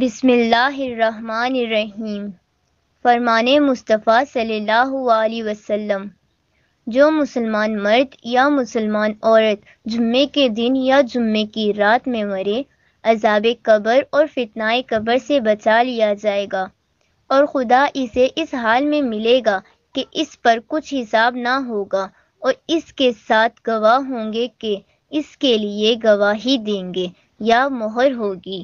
बिसमीम फरमान मुस्तफ़ा सल्लल्लाहु अलैहि वसल्लम जो मुसलमान मर्द या मुसलमान औरत जुम्मे के दिन या जुम्मे की रात में मरे अजाब कब्र और फितनाए कब्र से बचा लिया जाएगा और खुदा इसे इस हाल में मिलेगा कि इस पर कुछ हिसाब ना होगा और इसके साथ गवाह होंगे कि इसके लिए गवाही देंगे या मोहर होगी